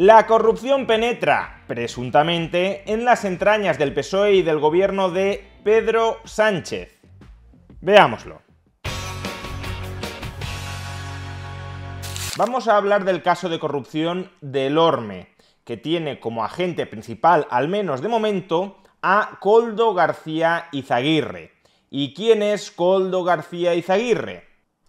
La corrupción penetra, presuntamente, en las entrañas del PSOE y del gobierno de Pedro Sánchez. Veámoslo. Vamos a hablar del caso de corrupción del Orme, que tiene como agente principal, al menos de momento, a Coldo García Izaguirre. ¿Y quién es Coldo García Izaguirre?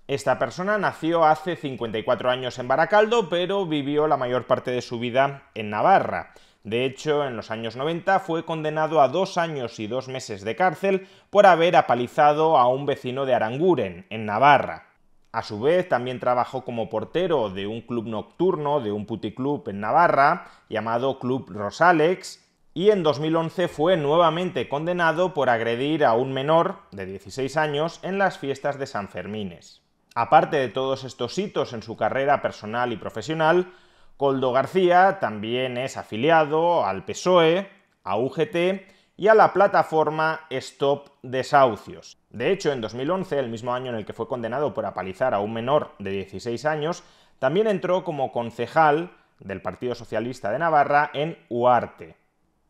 Esta persona nació hace 54 años en Baracaldo, pero vivió la mayor parte de su vida en Navarra. De hecho, en los años 90 fue condenado a dos años y dos meses de cárcel por haber apalizado a un vecino de Aranguren, en Navarra. A su vez, también trabajó como portero de un club nocturno, de un puticlub en Navarra, llamado Club Rosalex, y en 2011 fue nuevamente condenado por agredir a un menor de 16 años en las fiestas de San Fermines. Aparte de todos estos hitos en su carrera personal y profesional, Coldo García también es afiliado al PSOE, a UGT y a la plataforma Stop Desahucios. De hecho, en 2011, el mismo año en el que fue condenado por apalizar a un menor de 16 años, también entró como concejal del Partido Socialista de Navarra en Uarte.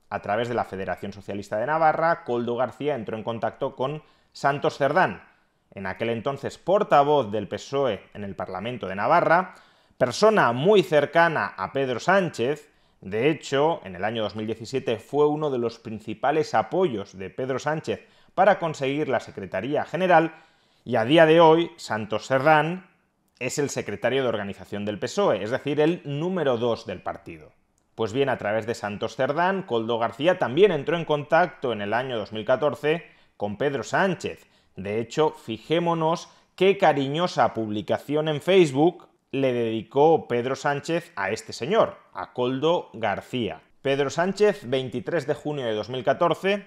A través de la Federación Socialista de Navarra, Coldo García entró en contacto con Santos Cerdán, en aquel entonces portavoz del PSOE en el Parlamento de Navarra, persona muy cercana a Pedro Sánchez, de hecho, en el año 2017 fue uno de los principales apoyos de Pedro Sánchez para conseguir la Secretaría General, y a día de hoy Santos Cerdán es el secretario de organización del PSOE, es decir, el número 2 del partido. Pues bien, a través de Santos Cerdán, Coldo García también entró en contacto en el año 2014 con Pedro Sánchez, de hecho, fijémonos qué cariñosa publicación en Facebook le dedicó Pedro Sánchez a este señor, a Coldo García. Pedro Sánchez, 23 de junio de 2014,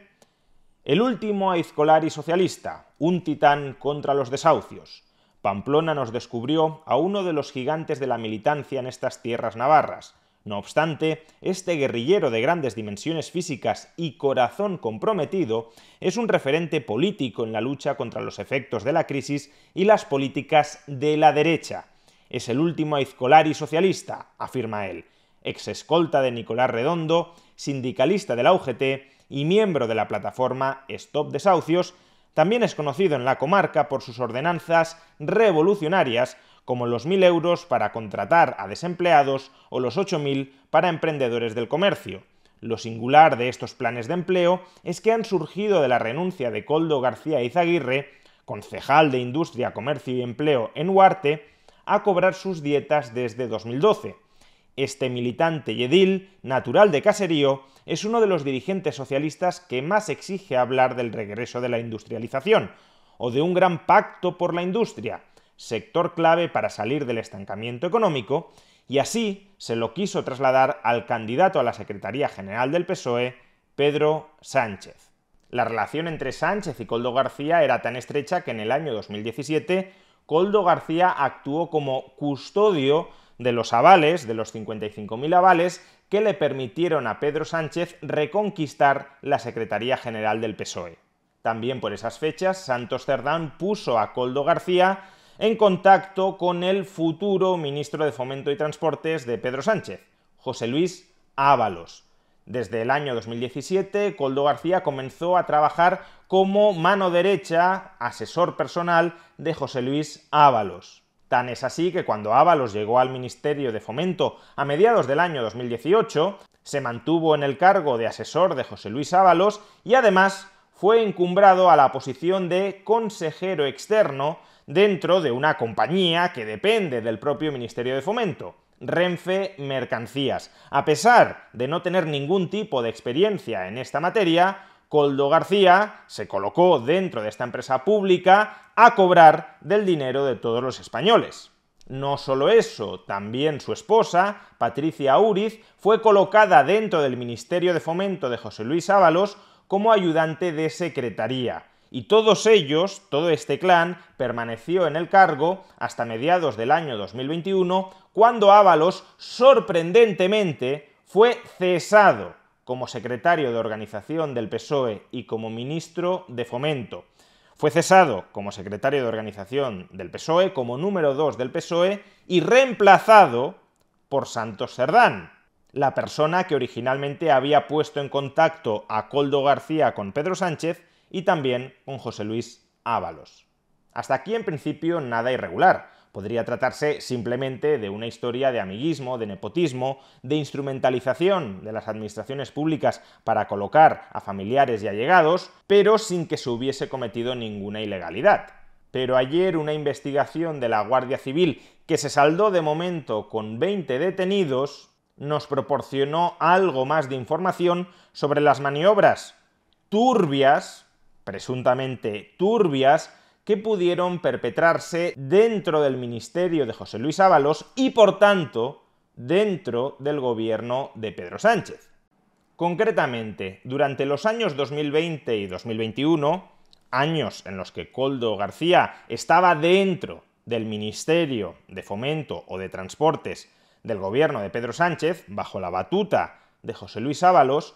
el último aizcolar y socialista, un titán contra los desahucios. Pamplona nos descubrió a uno de los gigantes de la militancia en estas tierras navarras, no obstante, este guerrillero de grandes dimensiones físicas y corazón comprometido es un referente político en la lucha contra los efectos de la crisis y las políticas de la derecha. Es el último y socialista, afirma él, ex escolta de Nicolás Redondo, sindicalista de la UGT y miembro de la plataforma Stop Desahucios, también es conocido en la comarca por sus ordenanzas revolucionarias como los 1.000 euros para contratar a desempleados o los 8.000 para emprendedores del comercio. Lo singular de estos planes de empleo es que han surgido de la renuncia de Coldo García Izaguirre, concejal de Industria, Comercio y Empleo en Huarte, a cobrar sus dietas desde 2012. Este militante yedil, natural de Caserío, es uno de los dirigentes socialistas que más exige hablar del regreso de la industrialización, o de un gran pacto por la industria, sector clave para salir del estancamiento económico, y así se lo quiso trasladar al candidato a la Secretaría General del PSOE, Pedro Sánchez. La relación entre Sánchez y Coldo García era tan estrecha que en el año 2017 Coldo García actuó como custodio de los avales, de los 55.000 avales, que le permitieron a Pedro Sánchez reconquistar la Secretaría General del PSOE. También por esas fechas, Santos Cerdán puso a Coldo García en contacto con el futuro ministro de Fomento y Transportes de Pedro Sánchez, José Luis Ábalos. Desde el año 2017, Coldo García comenzó a trabajar como mano derecha, asesor personal de José Luis Ábalos. Tan es así que cuando Ábalos llegó al Ministerio de Fomento a mediados del año 2018, se mantuvo en el cargo de asesor de José Luis Ábalos y además fue encumbrado a la posición de consejero externo dentro de una compañía que depende del propio Ministerio de Fomento, Renfe Mercancías. A pesar de no tener ningún tipo de experiencia en esta materia, Coldo García se colocó dentro de esta empresa pública a cobrar del dinero de todos los españoles. No solo eso, también su esposa, Patricia Uriz, fue colocada dentro del Ministerio de Fomento de José Luis Ábalos como ayudante de secretaría. Y todos ellos, todo este clan, permaneció en el cargo hasta mediados del año 2021, cuando Ábalos, sorprendentemente, fue cesado como secretario de organización del PSOE y como ministro de Fomento. Fue cesado como secretario de organización del PSOE, como número 2 del PSOE, y reemplazado por Santos Serdán la persona que originalmente había puesto en contacto a Coldo García con Pedro Sánchez y también con José Luis Ábalos. Hasta aquí en principio nada irregular. Podría tratarse simplemente de una historia de amiguismo, de nepotismo, de instrumentalización de las administraciones públicas para colocar a familiares y allegados, pero sin que se hubiese cometido ninguna ilegalidad. Pero ayer una investigación de la Guardia Civil que se saldó de momento con 20 detenidos nos proporcionó algo más de información sobre las maniobras turbias, presuntamente turbias, que pudieron perpetrarse dentro del ministerio de José Luis Ábalos y, por tanto, dentro del gobierno de Pedro Sánchez. Concretamente, durante los años 2020 y 2021, años en los que Coldo García estaba dentro del Ministerio de Fomento o de Transportes del gobierno de Pedro Sánchez, bajo la batuta de José Luis Ábalos,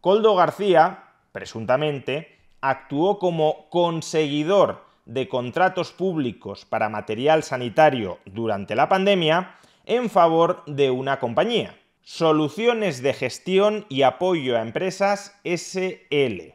Coldo García, presuntamente, actuó como conseguidor de contratos públicos para material sanitario durante la pandemia en favor de una compañía. Soluciones de gestión y apoyo a empresas SL.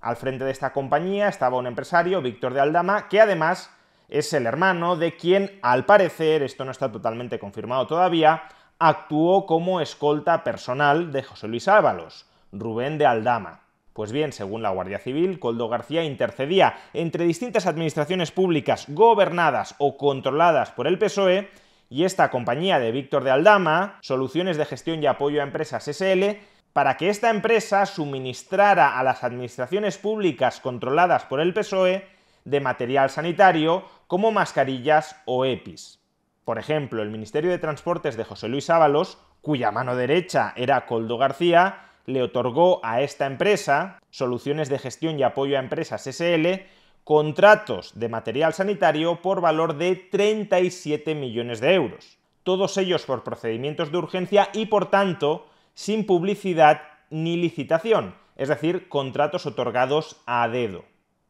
Al frente de esta compañía estaba un empresario, Víctor de Aldama, que además es el hermano de quien, al parecer, esto no está totalmente confirmado todavía, actuó como escolta personal de José Luis Ábalos, Rubén de Aldama. Pues bien, según la Guardia Civil, Coldo García intercedía entre distintas administraciones públicas gobernadas o controladas por el PSOE y esta compañía de Víctor de Aldama, Soluciones de Gestión y Apoyo a Empresas SL, para que esta empresa suministrara a las administraciones públicas controladas por el PSOE de material sanitario como mascarillas o EPIs. Por ejemplo, el Ministerio de Transportes de José Luis Ábalos, cuya mano derecha era Coldo García, le otorgó a esta empresa, Soluciones de Gestión y Apoyo a Empresas SL, contratos de material sanitario por valor de 37 millones de euros. Todos ellos por procedimientos de urgencia y por tanto sin publicidad ni licitación, es decir, contratos otorgados a dedo.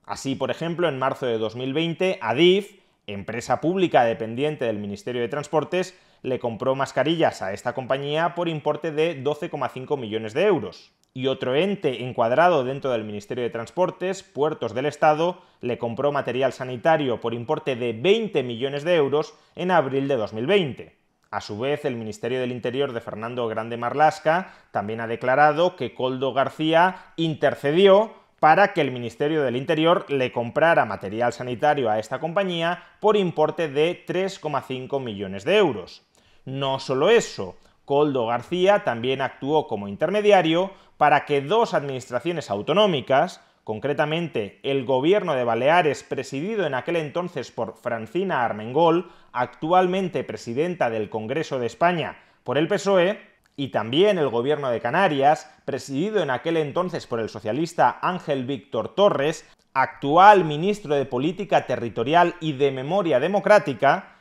Así, por ejemplo, en marzo de 2020, Adif, empresa pública dependiente del Ministerio de Transportes, le compró mascarillas a esta compañía por importe de 12,5 millones de euros. Y otro ente encuadrado dentro del Ministerio de Transportes, Puertos del Estado, le compró material sanitario por importe de 20 millones de euros en abril de 2020. A su vez, el Ministerio del Interior de Fernando Grande Marlasca también ha declarado que Coldo García intercedió para que el Ministerio del Interior le comprara material sanitario a esta compañía por importe de 3,5 millones de euros. No solo eso, Coldo García también actuó como intermediario para que dos administraciones autonómicas, concretamente el gobierno de Baleares presidido en aquel entonces por Francina Armengol, actualmente presidenta del Congreso de España por el PSOE, y también el gobierno de Canarias, presidido en aquel entonces por el socialista Ángel Víctor Torres, actual ministro de Política Territorial y de Memoria Democrática,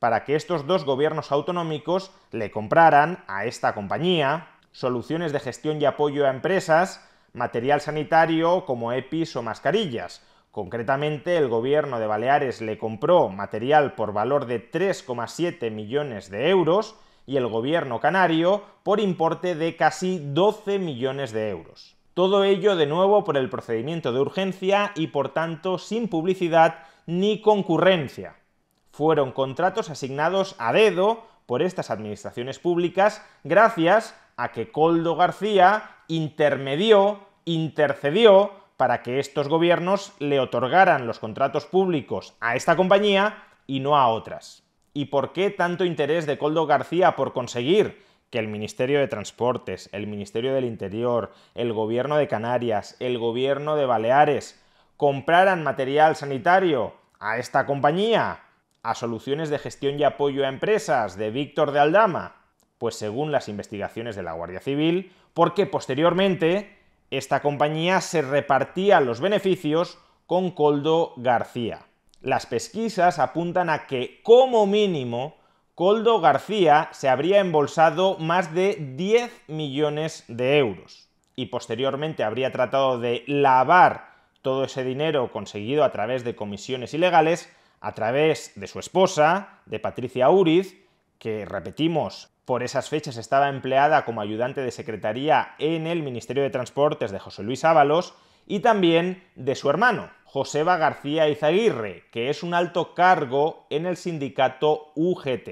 para que estos dos gobiernos autonómicos le compraran a esta compañía soluciones de gestión y apoyo a empresas, material sanitario como EPIs o mascarillas. Concretamente, el gobierno de Baleares le compró material por valor de 3,7 millones de euros, y el gobierno canario por importe de casi 12 millones de euros. Todo ello de nuevo por el procedimiento de urgencia y por tanto sin publicidad ni concurrencia. Fueron contratos asignados a dedo por estas administraciones públicas gracias a que Coldo García intermedió, intercedió para que estos gobiernos le otorgaran los contratos públicos a esta compañía y no a otras. ¿Y por qué tanto interés de Coldo García por conseguir que el Ministerio de Transportes, el Ministerio del Interior, el Gobierno de Canarias, el Gobierno de Baleares compraran material sanitario a esta compañía, a soluciones de gestión y apoyo a empresas de Víctor de Aldama? Pues según las investigaciones de la Guardia Civil, porque posteriormente esta compañía se repartía los beneficios con Coldo García. Las pesquisas apuntan a que, como mínimo, Coldo García se habría embolsado más de 10 millones de euros y posteriormente habría tratado de lavar todo ese dinero conseguido a través de comisiones ilegales, a través de su esposa, de Patricia Uriz, que, repetimos, por esas fechas estaba empleada como ayudante de secretaría en el Ministerio de Transportes de José Luis Ábalos, y también de su hermano, Joseba García Izaguirre, que es un alto cargo en el sindicato UGT.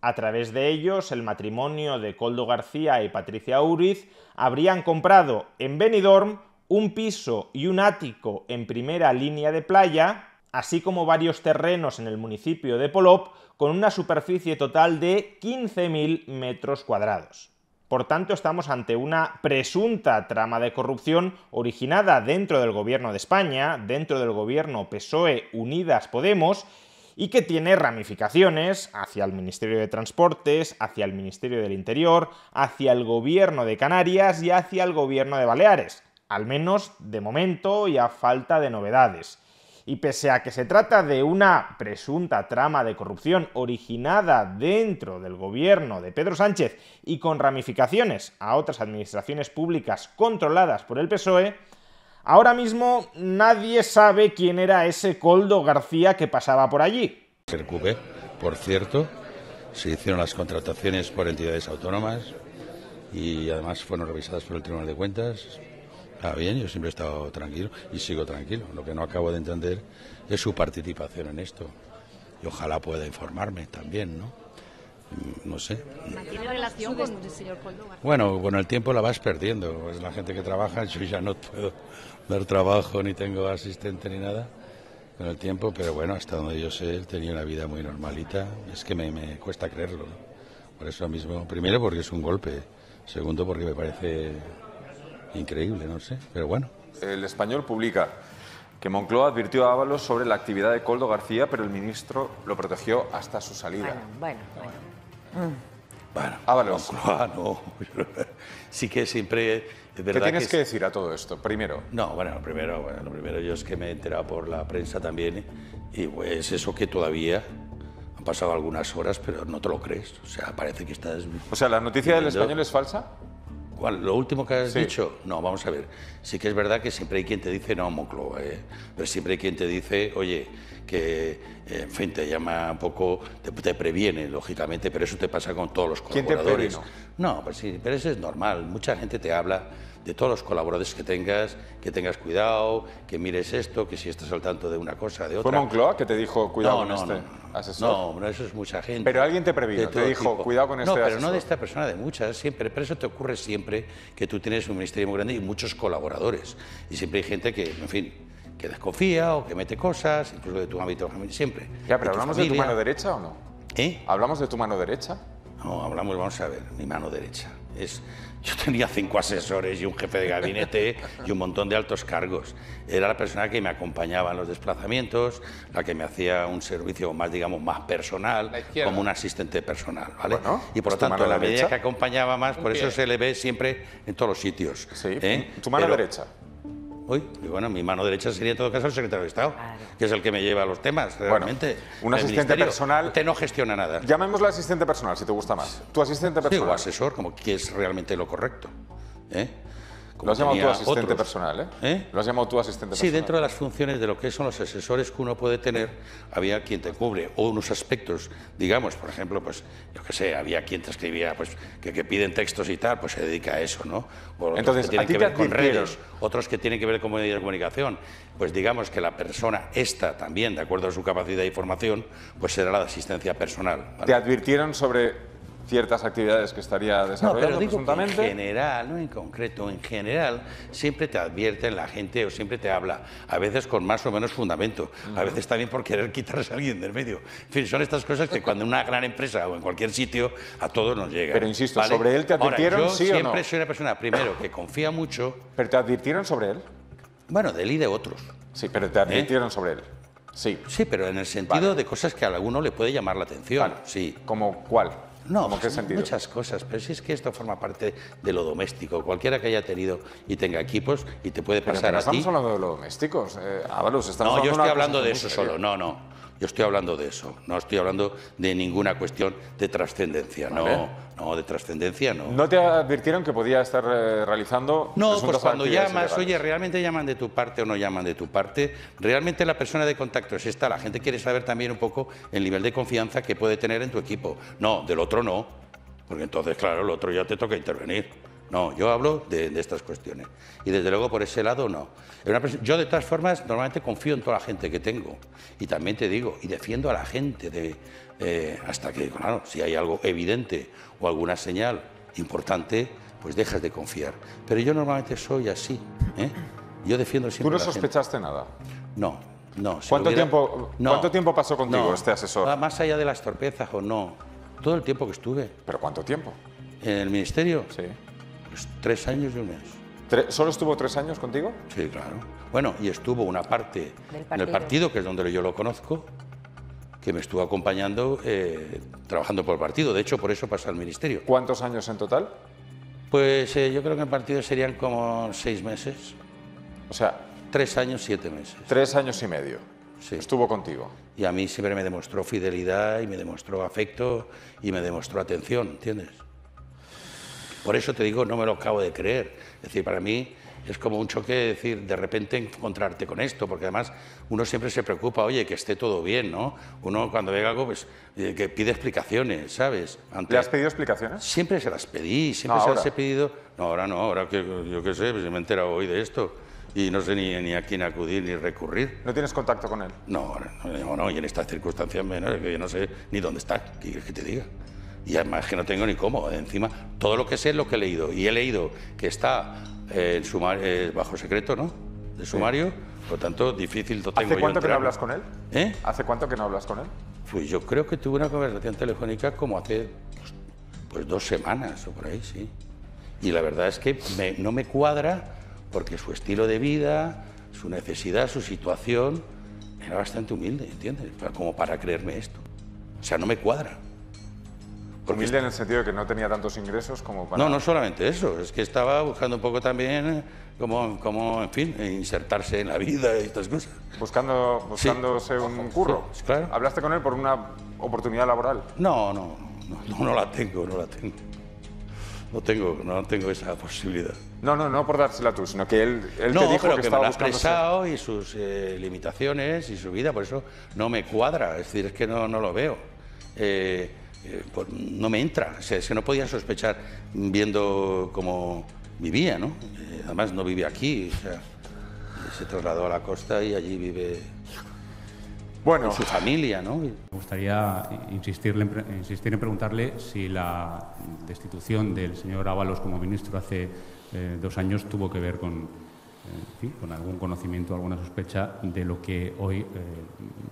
A través de ellos, el matrimonio de Coldo García y Patricia Uriz habrían comprado en Benidorm un piso y un ático en primera línea de playa, así como varios terrenos en el municipio de Polop, con una superficie total de 15.000 metros cuadrados. Por tanto, estamos ante una presunta trama de corrupción originada dentro del gobierno de España, dentro del gobierno PSOE Unidas Podemos, y que tiene ramificaciones hacia el Ministerio de Transportes, hacia el Ministerio del Interior, hacia el gobierno de Canarias y hacia el gobierno de Baleares, al menos de momento y a falta de novedades y pese a que se trata de una presunta trama de corrupción originada dentro del gobierno de Pedro Sánchez y con ramificaciones a otras administraciones públicas controladas por el PSOE, ahora mismo nadie sabe quién era ese Coldo García que pasaba por allí. por cierto, se hicieron las contrataciones por entidades autónomas y además fueron revisadas por el Tribunal de Cuentas, bien, yo siempre he estado tranquilo y sigo tranquilo. Lo que no acabo de entender es su participación en esto. Y ojalá pueda informarme también, ¿no? Mm, no sé. ¿Tiene relación con el señor Bueno, con el tiempo la vas perdiendo. Es la gente que trabaja, yo ya no puedo dar trabajo, ni tengo asistente, ni nada con el tiempo, pero bueno, hasta donde yo sé, él tenía una vida muy normalita. Es que me, me cuesta creerlo. Por eso mismo, primero porque es un golpe, segundo porque me parece Increíble, no sé, pero bueno. El español publica que Moncloa advirtió a Ábalos sobre la actividad de Coldo García, pero el ministro lo protegió hasta su salida. Bueno, bueno. bueno. bueno Moncloa, no. sí que siempre ¿Qué tienes que, decir a todo esto? Primero. No, bueno, primero, bueno, lo primero yo es que me he enterado por la prensa también y pues eso que todavía han pasado algunas horas, pero no te lo crees. O sea, parece que estás... O sea, ¿la noticia del español es falsa? ¿Lo último que has dicho? No, vamos a ver. Sí que es verdad que siempre hay quien te dice no, Moncloa, ¿eh? pero siempre hay quien te dice, oye, que, eh, en fin, te llama un poco, te, previene, lógicamente, pero eso te pasa con todos los colaboradores. No, pues sí, pero eso es normal. Mucha gente te habla de todos los colaboradores que tengas, que tengas cuidado, que mires esto, que si estás al tanto de una cosa, de otra. ¿Fue Moncloa que te dijo cuidado con este asesor? No, eso es mucha gente. Pero alguien te previno, te dijo cuidado con este asesor. No, pero no de esta persona, de muchas, siempre. Pero eso te ocurre siempre que tú tienes un ministerio muy grande y muchos colaboradores. Y siempre hay gente que, en fin, que desconfía o que mete cosas, incluso de tu ámbito siempre. Ya, pero ¿hablamos de tu mano derecha o no? ¿Eh? ¿Hablamos de tu mano derecha? No, hablamos, vamos a ver, mi mano derecha yo tenía cinco asesores y un jefe de gabinete y un montón de altos cargos. Era la persona que me acompañaba en los desplazamientos, la que me hacía un servicio más, digamos, más personal, como un asistente personal. ¿vale? y por lo pues tanto, la, medida que acompañaba más, por eso se le ve siempre en todos los sitios. Sí, ¿eh? tu mano derecha. Uy, y bueno, mi mano derecha sería en todo caso el secretario de Estado, que es el que me lleva a los temas, realmente. un asistente personal... te no gestiona nada. Llamémosle asistente personal, si te gusta más. Tu asistente personal... Sí, o asesor, como que es realmente lo correcto. ¿eh? lo has llamado tu asistente personal, ¿eh? ¿eh? Lo has llamado tu asistente sí, personal. Sí, dentro de las funciones de lo que son los asesores que uno puede tener, había quien te cubre o unos aspectos, digamos, por ejemplo, pues yo qué sé, había quien te escribía, pues que, que piden textos y tal, pues se dedica a eso, ¿no? O Entonces, que tienen que ver con redes, otros que tienen que ver con medios de comunicación. Pues digamos que la persona esta también, de acuerdo a su capacidad de formación, pues será la de asistencia personal. ¿Te advirtieron sobre ciertas actividades que estaría desarrollando no, pero digo en general, no en concreto, en general, siempre te advierte la gente o siempre te habla, a veces con más o menos fundamento, a veces también por querer quitarse a alguien del medio. En fin, son estas cosas que cuando en una gran empresa o en cualquier sitio a todos nos llega. Pero insisto, ¿sobre él te advirtieron sí o no? siempre soy una persona, primero, que confía mucho. ¿Pero te advirtieron sobre él? Bueno, de él y de otros. Sí, pero te ¿Eh? advirtieron sobre él. Sí. Sí, pero en el sentido de cosas que a alguno le puede llamar la atención. Sí. ¿Como cuál? No, muchas cosas, pero si es que esto forma parte de lo doméstico. Cualquiera que haya tenido y tenga equipos y te puede pasar a ti. estamos hablando de lo doméstico. Eh, no, yo estoy hablando de eso solo, no, no. Yo estoy hablando de eso, no estoy hablando de ninguna cuestión de trascendencia, no. No, de trascendencia no. ¿No te advirtieron que podía estar eh, realizando? No, pues cuando llamas, oye, ¿realmente llaman de tu parte o no llaman de tu parte? Realmente la persona de contacto es esta. La gente quiere saber también un poco el nivel de confianza que puede tener en tu equipo. No, del otro no. Porque entonces, claro, el otro ya te toca intervenir. No, yo hablo de, estas cuestiones. Y desde luego por ese lado no. Yo de todas formas normalmente confío en toda la gente que tengo. Y también te digo, y defiendo a la gente de, eh, hasta que, claro, si hay algo evidente o alguna señal importante, pues dejas de confiar. Pero yo normalmente soy así. ¿eh? Yo defiendo siempre. ¿Tú no sospechaste nada? No, no. ¿Cuánto, tiempo, ¿Cuánto tiempo pasó contigo este asesor? Más allá de las torpezas o no. Todo el tiempo que estuve. ¿Pero cuánto tiempo? En el ministerio. Sí. Pues tres años y un mes. ¿Solo estuvo tres años contigo? Sí, claro. Bueno, y estuvo una parte en el partido, que es donde yo lo conozco, que me estuvo acompañando eh, trabajando por el partido. De hecho, por eso pasó al ministerio. ¿Cuántos años en total? Pues eh, yo creo que en partido serían como seis meses. O sea... Tres años, siete meses. Tres años y medio. Estuvo contigo. Y a mí siempre me demostró fidelidad y me demostró afecto y me demostró atención, ¿entiendes? Por eso te digo, no me lo acabo de creer. Es decir, para mí es como un choque decir, de repente encontrarte con esto, porque además uno siempre se preocupa, oye, que esté todo bien, ¿no? Uno cuando ve algo, pues, eh, que pide explicaciones, ¿sabes? ¿Le has pedido explicaciones? Siempre se las pedí, siempre se las he pedido. No, ahora no, ahora que yo qué sé, pues me he enterado hoy de esto y no sé ni, a quién acudir ni recurrir. ¿No tienes contacto con él? No, no, y en estas circunstancias menos, yo no sé ni dónde está, ¿qué quieres que te diga? y además que no tengo ni cómo. Encima, todo lo que sé es lo que he leído. Y he leído que está eh, eh, bajo secreto, ¿no? De sumario. Por lo tanto, difícil lo tengo ¿Hace cuánto que no hablas con él? ¿Eh? ¿Hace cuánto que no hablas con él? Pues yo creo que tuve una conversación telefónica como hace pues, dos semanas o por ahí, sí. Y la verdad es que no me cuadra porque su estilo de vida, su necesidad, su situación era bastante humilde, ¿entiendes? Como para creerme esto. O sea, no me cuadra. Humilde en el sentido de que no tenía tantos ingresos como para... No, no solamente eso, es que estaba buscando un poco también eh, como como, en fin, insertarse en la vida y estas cosas. Buscando, buscándose un curro. claro. ¿Hablaste con él por una oportunidad laboral? No, no, no, no, la tengo, no la tengo. No tengo, no tengo esa posibilidad. No, no, no por dársela tú, sino que él, él no, dijo lo que, estaba me y sus eh, limitaciones y su vida, por eso no me cuadra, es decir, es que no, no lo veo. Eh, eh, pues, no me entra. se no podía sospechar viendo cómo vivía, ¿no? Eh, además no vive aquí, o se trasladó a la costa y allí vive bueno. su familia, ¿no? Me gustaría insistirle, insistir en preguntarle si la destitución del señor Ábalos como ministro hace eh, dos años tuvo que ver con, con algún conocimiento, alguna sospecha de lo que hoy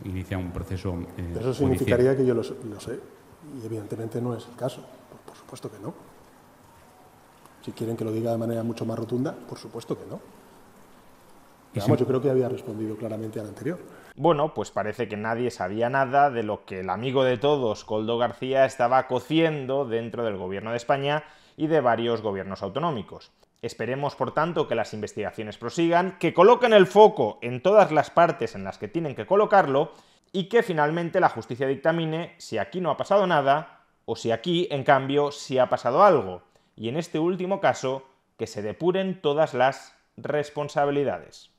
inicia un proceso. Eso significaría que yo lo sé. Y evidentemente no es el caso, por supuesto que no. Si quieren que lo diga de manera mucho más rotunda, por supuesto que no. yo creo que había respondido claramente al anterior. Bueno, pues parece que nadie sabía nada de lo que el amigo de todos, Coldo García, estaba cociendo dentro del gobierno de España y de varios gobiernos autonómicos. Esperemos, por tanto, que las investigaciones prosigan, que coloquen el foco en todas las partes en las que tienen que colocarlo y que finalmente la justicia dictamine si aquí no ha pasado nada o si aquí, en cambio, sí ha pasado algo. Y en este último caso, que se depuren todas las responsabilidades.